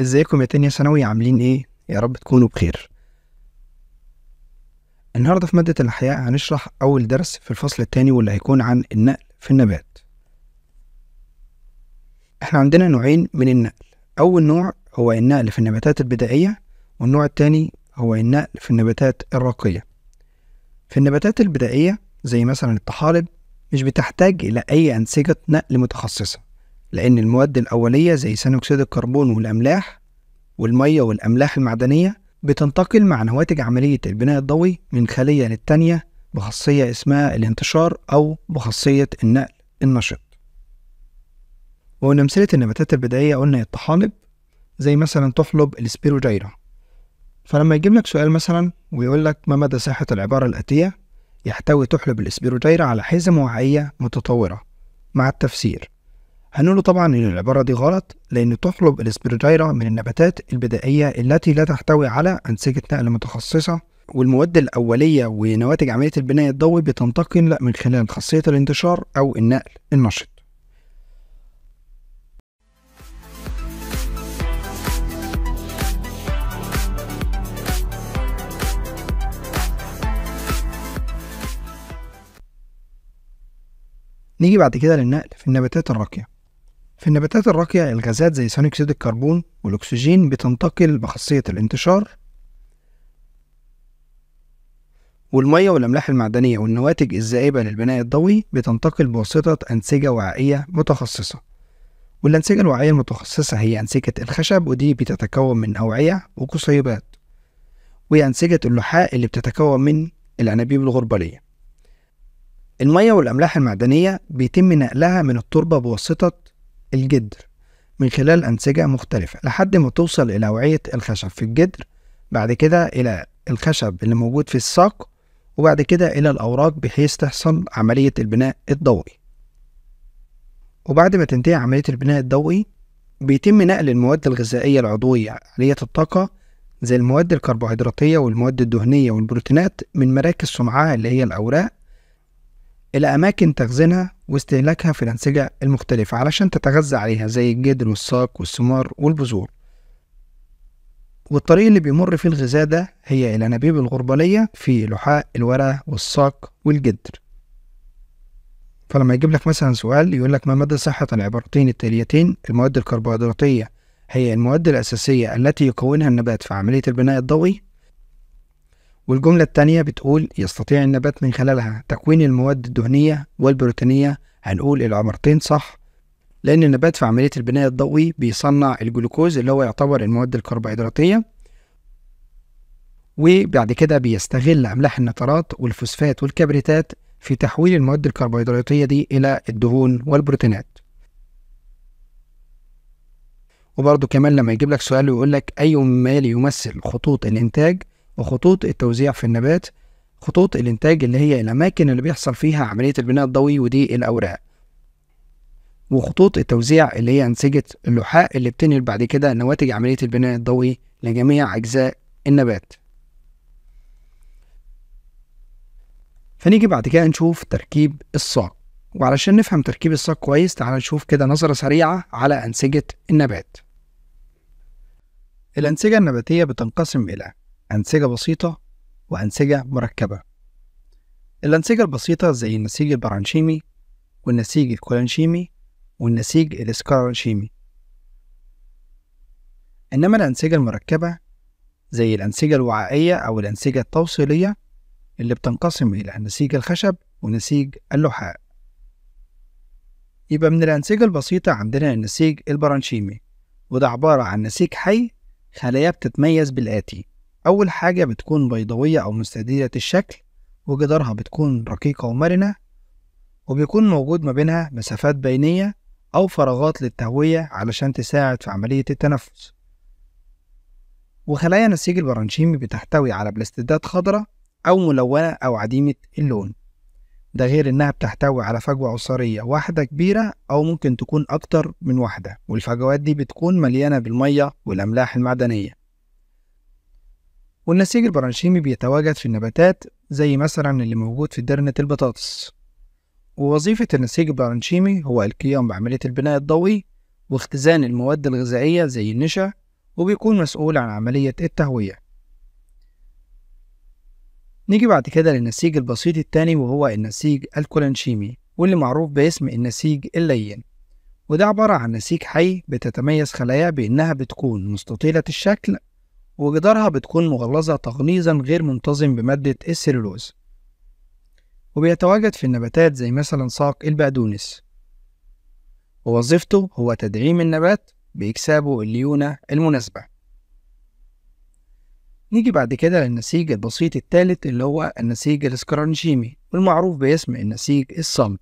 ازيكم يا تانية ثانوي عاملين ايه؟ يا رب تكونوا بخير. النهاردة في مادة الأحياء هنشرح أول درس في الفصل التاني واللي هيكون عن النقل في النبات. احنا عندنا نوعين من النقل، أول نوع هو النقل في النباتات البدائية والنوع التاني هو النقل في النباتات الراقية. في النباتات البدائية زي مثلا الطحالب مش بتحتاج إلى أي أنسجة نقل متخصصة لأن المواد الأولية زي ثاني أكسيد الكربون والأملاح والمية والأملاح المعدنية بتنتقل مع نواتج عملية البناء الضوئي من خلية للتانية بخاصية اسمها الانتشار أو بخاصية النقل النشط ومن أمثلة النباتات البدائية قلنا الطحالب زي مثلا تحلب السبيروجيرا فلما يجيب لك سؤال مثلا ويقول لك ما مدى صحة العبارة الآتية يحتوي تحلب الاسبيروجيرا على حزم وعائية متطورة مع التفسير هنقول طبعا ان العباره دي غلط لان تطلب الاسبرجيرا من النباتات البدائيه التي لا تحتوي على انسجه نقل متخصصه والمواد الاوليه ونواتج عمليه البناء الضوئي بتنتقل من خلال خاصيه الانتشار او النقل النشط نيجي بعد كده للنقل في النباتات الراقية في النباتات الراقية الغازات زي ثاني أكسيد الكربون والأكسجين بتنتقل بخاصية الانتشار والمية والأملاح المعدنية والنواتج الذائبة للبناء الضوئي بتنتقل بواسطة أنسجة وعائية متخصصة والأنسجة الوعائية المتخصصة هي أنسجة الخشب ودي بتتكون من أوعية وقصيبات وهي أنسجة اللحاء اللي بتتكون من الأنابيب الغربالية المية والأملاح المعدنية بيتم نقلها من التربة بواسطة الجدر من خلال أنسجة مختلفة لحد ما توصل إلى أوعية الخشب في الجدر بعد كده إلى الخشب اللي موجود في الساق وبعد كده إلى الأوراق بحيث تحصل عملية البناء الضوئي وبعد ما تنتهي عملية البناء الضوئي بيتم نقل المواد الغذائية العضوية عالية الطاقة زي المواد الكربوهيدراتية والمواد الدهنية والبروتينات من مراكز صنعها اللي هي الأوراق إلى أماكن تخزينها واستهلاكها في الأنسجة المختلفة علشان تتغذى عليها زي الجدر والساق والثمار والبذور والطريق اللي بيمر فيه الغذاء ده هي الأنابيب الغربالية في لحاء الورق والساق والجدر فلما يجيب لك مثلا سؤال يقول لك ما مدى صحة العبارتين التاليتين المواد الكربوهيدراتية هي المواد الأساسية التي يكونها النبات في عملية البناء الضوئي والجملة التانية بتقول يستطيع النبات من خلالها تكوين المواد الدهنية والبروتينية هنقول العبارتين صح لأن النبات في عملية البناء الضوئي بيصنع الجلوكوز اللي هو يعتبر المواد الكربوهيدراتية وبعد كده بيستغل أملاح النترات والفوسفات والكبريتات في تحويل المواد الكربوهيدراتية دي إلى الدهون والبروتينات وبرضه كمان لما يجيب لك سؤال ويقول لك أي مال يمثل خطوط الإنتاج وخطوط التوزيع في النبات خطوط الإنتاج اللي هي الأماكن اللي بيحصل فيها عملية البناء الضوئي ودي الأوراق وخطوط التوزيع اللي هي أنسجة اللحاء اللي بتنقل بعد كده نواتج عملية البناء الضوئي لجميع أجزاء النبات فنيجي بعد كده نشوف تركيب الساق وعلشان نفهم تركيب الساق كويس تعال نشوف كده نظرة سريعة على أنسجة النبات الأنسجة النباتية بتنقسم إلى أنسجة بسيطة وأنسجة مركبة الأنسجة البسيطة زي النسيج البرانشيمي والنسيج الكولانشيمي والنسيج الاسكارانشيمي إنما الأنسجة المركبة زي الأنسجة الوعائية أو الأنسجة التوصيلية اللي بتنقسم إلى نسيج الخشب ونسيج اللحاء يبقى من الأنسجة البسيطة عندنا النسيج البرانشيمي وده عبارة عن نسيج حي خلايا بتتميز بالآتي أول حاجة بتكون بيضوية أو مستديرة الشكل وجدارها بتكون رقيقة ومرنة وبيكون موجود ما بينها مسافات بينية أو فراغات للتهوية علشان تساعد في عملية التنفس وخلايا نسيج البرانشيمي بتحتوي على بلاستيدات خضراء أو ملونة أو عديمة اللون ده غير إنها بتحتوي على فجوة عصارية واحدة كبيرة أو ممكن تكون أكتر من واحدة والفجوات دي بتكون مليانة بالمية والأملاح المعدنية والنسيج البرانشيمي بيتواجد في النباتات زي مثلا اللي موجود في درنة البطاطس ووظيفة النسيج البرانشيمي هو القيام بعملية البناء الضوئي واختزان المواد الغذائية زي النشا وبيكون مسؤول عن عملية التهوية نيجي بعد كده للنسيج البسيط التاني وهو النسيج الكولانشيمي واللي معروف باسم النسيج اللين وده عبارة عن نسيج حي بتتميز خلاياه بأنها بتكون مستطيلة الشكل وجدارها بتكون مغلظة تغليظا غير منتظم بمادة السيلولوز وبيتواجد في النباتات زي مثلا ساق البقدونس ووظيفته هو تدعيم النبات بإكسابه الليونة المناسبة نيجي بعد كده للنسيج البسيط الثالث اللي هو النسيج الاسكرانشيمي والمعروف باسم النسيج الصلب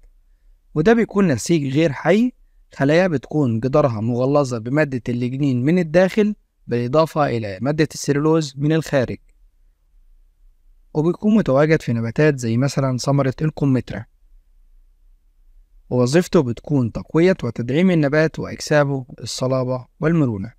وده بيكون نسيج غير حي خلايا بتكون جدارها مغلظة بمادة الليجنين من الداخل بالإضافة إلى مادة السلولوز من الخارج وبيكون متواجد في نباتات زي مثلا ثمرة الكمثرى ووظيفته بتكون تقوية وتدعيم النبات وإكسابه الصلابة والمرونة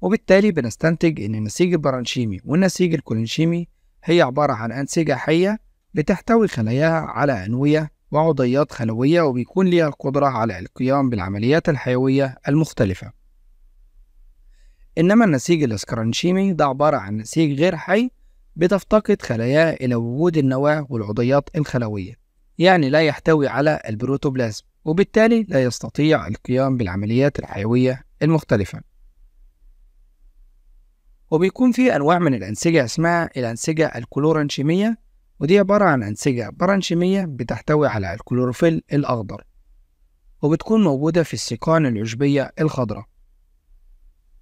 وبالتالي بنستنتج إن النسيج البرانشيمي والنسيج الكولينشيمي هي عبارة عن أنسجة حية بتحتوي خلاياها على أنوية وعضيات خلوية وبيكون ليها القدرة على القيام بالعمليات الحيوية المختلفة إنما النسيج الاسكرانشيمي ده عبارة عن نسيج غير حي بتفتقد خلاياه إلى وجود النواة والعضيات الخلوية يعني لا يحتوي على البروتوبلازم وبالتالي لا يستطيع القيام بالعمليات الحيوية المختلفة وبيكون في أنواع من الأنسجة اسمها الأنسجة الكلورانشيمية ودي عبارة عن أنسجة برانشيمية بتحتوي على الكلوروفيل الأخضر وبتكون موجودة في السيقان العشبية الخضراء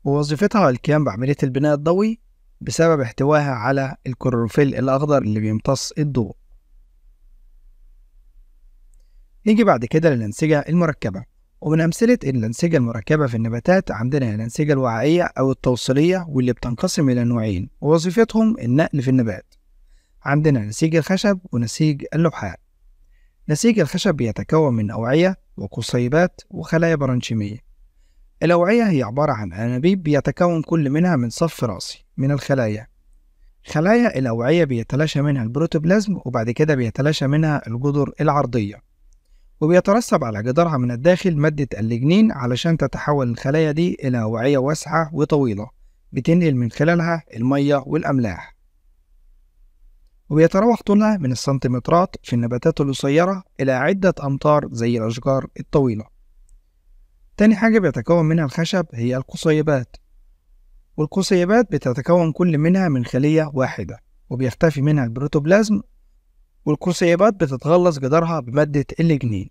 ووظيفتها القيام بعملية البناء الضوئي بسبب احتوائها على الكلوروفيل الأخضر اللي بيمتص الضوء نيجي بعد كده للأنسجة المركبة ومن أمثلة الأنسجة المركبة في النباتات عندنا الأنسجة الوعائية أو التوصيلية واللي بتنقسم إلى نوعين ووظيفتهم النقل في النبات عندنا نسيج الخشب ونسيج اللوحات نسيج الخشب بيتكون من أوعية وقصيبات وخلايا برانشيمية الأوعية هي عبارة عن أنابيب بيتكون كل منها من صف رأسي من الخلايا خلايا الأوعية بيتلاشى منها البروتوبلازم وبعد كده بيتلاشى منها الجدر العرضية وبيترسب على جدارها من الداخل مادة الليجنين علشان تتحول الخلايا دي إلى أوعية واسعة وطويلة بتنقل من خلالها المية والأملاح وبيتراوح طولها من السنتيمترات في النباتات القصيرة إلى عدة أمتار زي الأشجار الطويلة تاني حاجة بيتكون منها الخشب هي القصيبات والقصيبات بتتكون كل منها من خلية واحدة وبيختفي منها البروتوبلازم والقصيبات بتتغلظ جدارها بمادة الجنين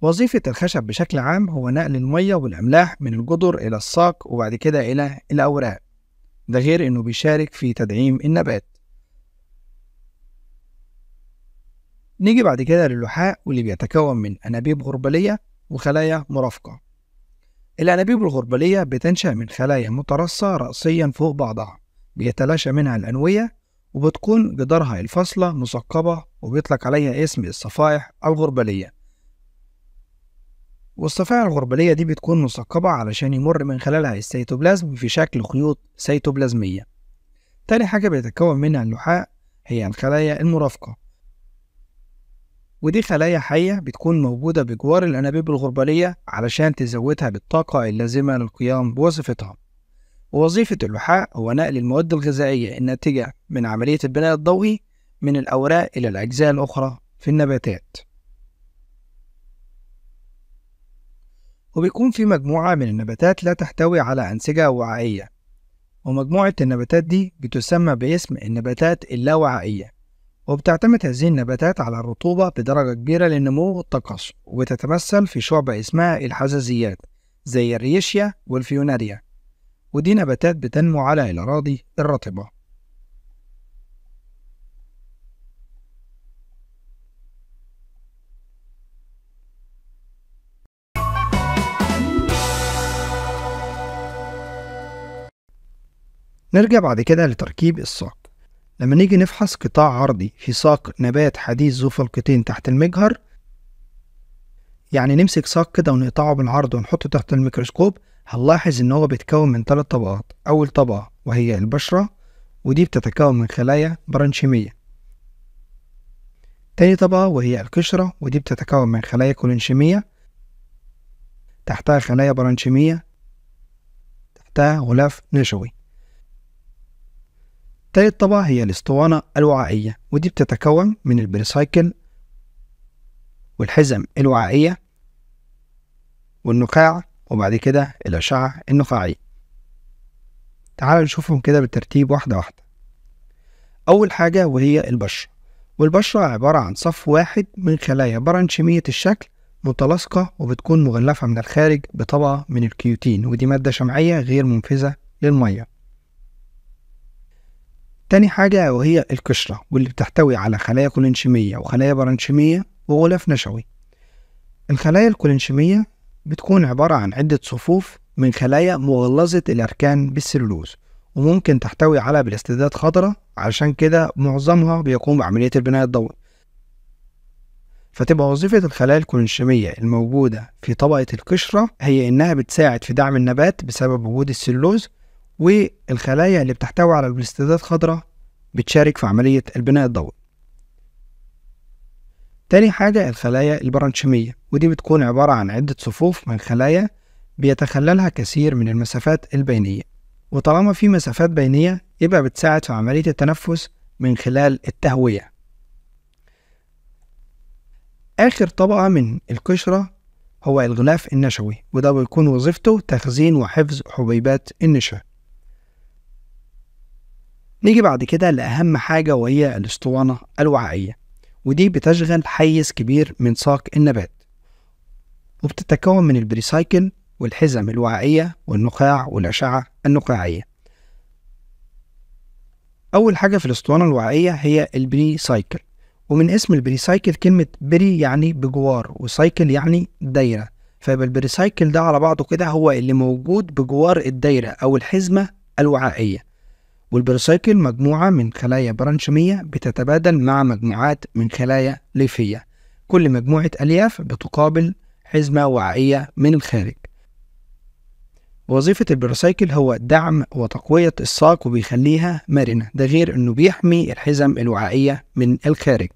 وظيفة الخشب بشكل عام هو نقل المية والأملاح من الجدر إلى الساق وبعد كده إلى الأوراق ده غير إنه بيشارك في تدعيم النبات نيجي بعد كده للحاء واللي بيتكون من أنابيب غربلية وخلايا مرافقة الأنابيب الغربلية بتنشأ من خلايا مترصة رأسيا فوق بعضها بيتلاشى منها الأنوية وبتكون جدارها الفاصلة مثقبة وبيطلق عليها اسم الصفائح الغربلية والصفائح الغربلية دي بتكون مثقبة علشان يمر من خلالها السيتوبلازم في شكل خيوط سيتوبلازمية تاني حاجة بيتكون منها اللحاء هي الخلايا المرافقة ودي خلايا حية بتكون موجودة بجوار الأنابيب الغربالية علشان تزودها بالطاقة اللازمة للقيام بوظيفتها ووظيفة اللحاء هو نقل المواد الغذائية الناتجة من عملية البناء الضوئي من الأوراق إلى الأجزاء الأخرى في النباتات وبيكون في مجموعة من النباتات لا تحتوي على أنسجة وعائية ومجموعة النباتات دي بتسمى باسم النباتات اللاوعائية وبتعتمد هذه النباتات على الرطوبة بدرجة كبيرة للنمو والتقصف وبتتمثل في شعبة اسمها الحزازيات زي الريشيا والفيوناريا ودي نباتات بتنمو على الأراضي الرطبة نرجع بعد كده لتركيب الساق لما نيجي نفحص قطاع عرضي في ساق نبات حديث ذو فلقتين تحت المجهر يعني نمسك ساق كده ونقطعه بالعرض ونحطه تحت الميكروسكوب هنلاحظ ان هو بيتكون من ثلاث طبقات اول طبقة وهي البشرة ودي بتتكون من خلايا برانشيمية تاني طبقة وهي القشرة ودي بتتكون من خلايا كولينشيمية تحتها خلايا برانشيمية تحتها غلاف نشوي تالت طبقة هي الاسطوانة الوعائية ودي بتتكون من البريسايكل والحزم الوعائية والنقاع وبعد كده الأشعة النقاعية تعالوا نشوفهم كده بالترتيب واحدة واحدة أول حاجة وهي البشرة والبشرة عبارة عن صف واحد من خلايا برانشيمية الشكل متلاصقة وبتكون مغلفة من الخارج بطبقة من الكيوتين ودي مادة شمعية غير منفذة للمية تاني حاجة وهي القشرة واللي بتحتوي على خلايا كولينشيمية وخلايا برانشيمية وغلاف نشوي الخلايا الكولينشيمية بتكون عبارة عن عدة صفوف من خلايا مغلظة الأركان بالسلولوز وممكن تحتوي على بلاستيدات خضراء علشان كده معظمها بيقوم بعملية البناء الضوئي فتبقى وظيفة الخلايا الكولينشيمية الموجودة في طبقة القشرة هي إنها بتساعد في دعم النبات بسبب وجود السلوز والخلايا اللي بتحتوي على البلاستيدات خضراء بتشارك في عملية البناء الضوئي تاني حاجة الخلايا البرانشيمية ودي بتكون عبارة عن عدة صفوف من خلايا بيتخللها كثير من المسافات البينية وطالما في مسافات بينية يبقى بتساعد في عملية التنفس من خلال التهوية آخر طبقة من القشرة هو الغلاف النشوي وده بيكون وظيفته تخزين وحفظ حبيبات النشا نيجي بعد كده لأهم حاجة وهي الأسطوانة الوعائية ودي بتشغل حيز كبير من ساق النبات وبتتكون من البريسايكل والحزم الوعائية والنخاع والأشعة النخاعية أول حاجة في الأسطوانة الوعائية هي البريسايكل ومن اسم البريسايكل كلمة بري يعني بجوار وسايكل يعني دايرة فيبقى البريسايكل ده على بعضه كده هو اللي موجود بجوار الدايرة أو الحزمة الوعائية والبروسايكل مجموعة من خلايا برانشمية بتتبادل مع مجموعات من خلايا ليفية كل مجموعة ألياف بتقابل حزمة وعائية من الخارج وظيفة البروسايكل هو دعم وتقوية الساق وبيخليها مرنة ده غير انه بيحمي الحزم الوعائية من الخارج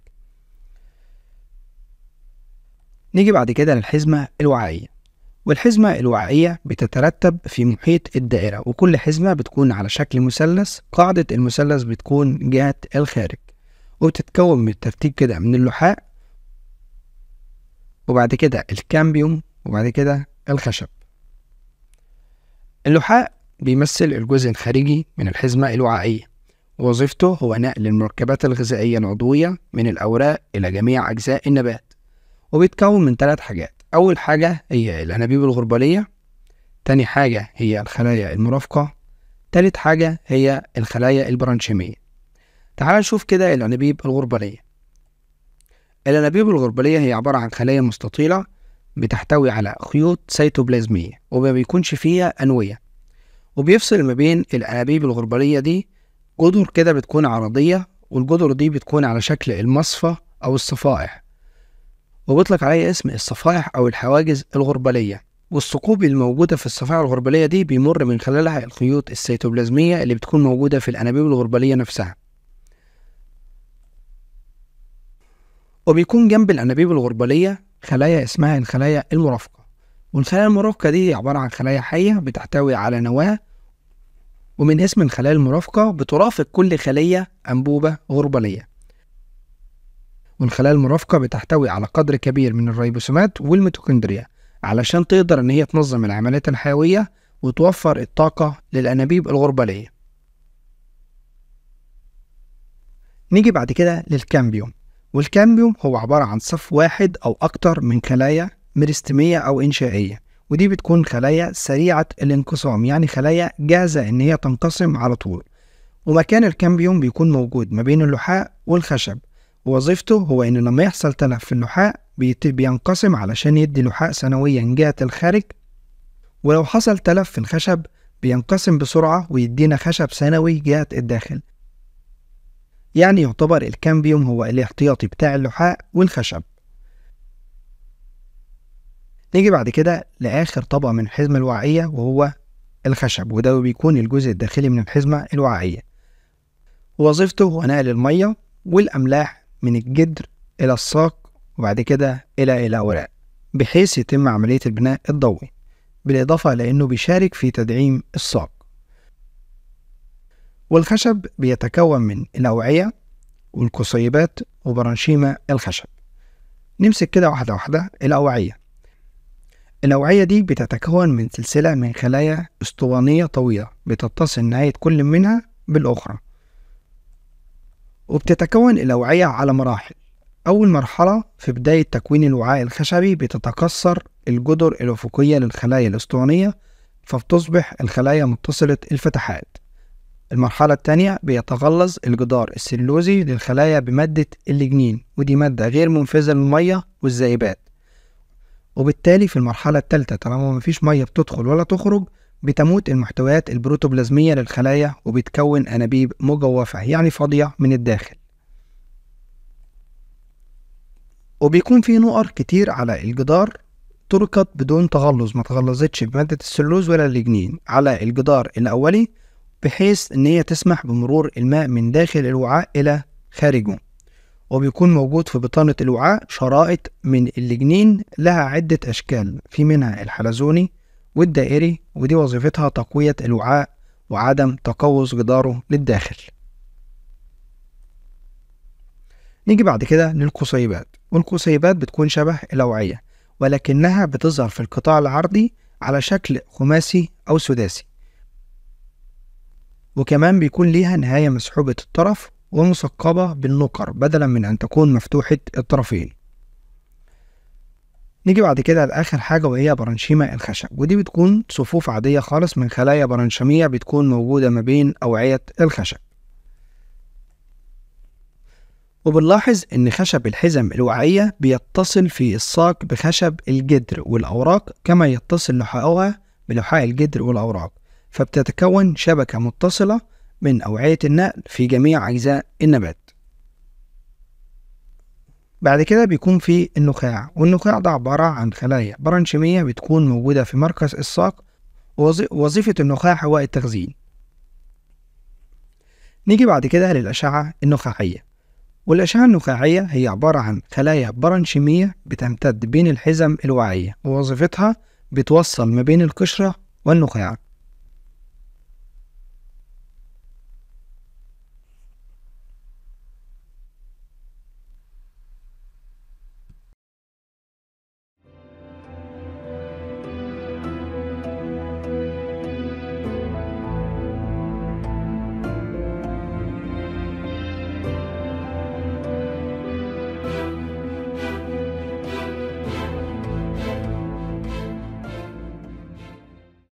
نيجي بعد كده للحزمة الوعائية والحزمة الوعائية بتترتب في محيط الدائرة وكل حزمة بتكون على شكل مثلث قاعدة المثلث بتكون جهة الخارج وبتتكون بالترتيب كده من اللحاء وبعد كده الكامبيوم وبعد كده الخشب اللحاء بيمثل الجزء الخارجي من الحزمة الوعائية وظيفته هو نقل المركبات الغذائية العضوية من الأوراق إلى جميع أجزاء النبات وبيتكون من ثلاث حاجات أول حاجة هي الأنابيب الغربالية تاني حاجة هي الخلايا المرافقة تالت حاجة هي الخلايا البرانشيمية تعال نشوف كده الأنابيب الغربالية الأنابيب الغربالية هي عبارة عن خلايا مستطيلة بتحتوي على خيوط سيتوبلازمية وما بيكونش فيها أنوية وبيفصل ما بين الأنابيب الغربالية دي جدر كده بتكون عرضية والجدر دي بتكون على شكل المصفى أو الصفائح وبيطلق عليه اسم الصفائح أو الحواجز الغربلية والثقوب الموجودة في الصفائح الغربلية دي بيمر من خلالها الخيوط السيتوبلازمية اللي بتكون موجودة في الأنابيب الغربلية نفسها وبيكون جنب الأنابيب الغربلية خلايا اسمها الخلايا المرافقة والخلايا المرافقة دي عبارة عن خلايا حية بتحتوي على نواة ومن اسم الخلايا المرافقة بترافق كل خلية أنبوبة غربلية من خلال المرافقة بتحتوي على قدر كبير من الريبوسومات والميتوكوندريا علشان تقدر إن هي تنظم العمليات الحيوية وتوفر الطاقة للأنابيب الغربالية نيجي بعد كده للكامبيوم والكامبيوم هو عبارة عن صف واحد أو أكتر من خلايا ميرستمية أو إنشائية ودي بتكون خلايا سريعة الانقسام يعني خلايا جاهزة إن هي تنقسم على طول ومكان الكامبيوم بيكون موجود ما بين اللحاء والخشب وظيفته هو إن لما يحصل تلف في اللحاء بينقسم علشان يدي لحاء سنويا جهة الخارج ولو حصل تلف في الخشب بينقسم بسرعة ويدينا خشب سنوي جهة الداخل يعني يعتبر الكامبيوم هو الاحتياطي بتاع اللحاء والخشب نيجي بعد كده لآخر طبقة من الحزمة الوعية وهو الخشب وده بيكون الجزء الداخلي من الحزمة الوعائية وظيفته هو نقل المية والأملاح من الجدر إلى الساق وبعد كده إلى الأوراق بحيث يتم عملية البناء الضوئي بالإضافة لأنه بيشارك في تدعيم الساق والخشب بيتكون من الأوعية والقصيبات وبرانشيما الخشب نمسك كده واحدة واحدة الأوعية الأوعية دي بتتكون من سلسلة من خلايا اسطوانية طويلة بتتصل نهاية كل منها بالأخرى وبتتكون الأوعية على مراحل أول مرحلة في بداية تكوين الوعاء الخشبي بتتكسر الجدر الأفقية للخلايا الأسطوانية فبتصبح الخلايا متصلة الفتحات المرحلة الثانية بيتغلظ الجدار السلوزي للخلايا بمادة اللجنين ودي مادة غير منفذة للمية والزائبات وبالتالي في المرحلة الثالثة طالما مفيش مية بتدخل ولا تخرج بتموت المحتويات البروتوبلازمية للخلايا وبتكون أنابيب مجوفة يعني فاضية من الداخل وبيكون في نقر كتير على الجدار تركت بدون تغلظ ما تغلظتش بمادة السلوز ولا الجنين على الجدار الأولي بحيث إن هي تسمح بمرور الماء من داخل الوعاء إلى خارجه وبيكون موجود في بطانة الوعاء شرائط من الجنين لها عدة أشكال في منها الحلزوني والدائري ودي وظيفتها تقوية الوعاء وعدم تقوس جداره للداخل نيجي بعد كده للقصيبات والقصيبات بتكون شبه الأوعية ولكنها بتظهر في القطاع العرضي على شكل خماسي أو سداسي وكمان بيكون ليها نهاية مسحوبة الطرف ومثقبة بالنقر بدلا من أن تكون مفتوحة الطرفين نيجي بعد كده لاخر حاجه وهي برانشيما الخشب ودي بتكون صفوف عاديه خالص من خلايا برانشيميه بتكون موجوده ما بين اوعيه الخشب وبنلاحظ ان خشب الحزم الوعيه بيتصل في الساق بخشب الجدر والاوراق كما يتصل لحاؤها بلحاء الجدر والاوراق فبتتكون شبكه متصله من اوعيه النقل في جميع اجزاء النبات بعد كده بيكون في النخاع والنخاع ده عبارة عن خلايا برانشيمية بتكون موجودة في مركز الساق وظيفة النخاع هو التخزين نيجي بعد كده للأشعة النخاعية والأشعة النخاعية هي عبارة عن خلايا برانشيمية بتمتد بين الحزم الوعية ووظيفتها بتوصل ما بين القشرة والنخاع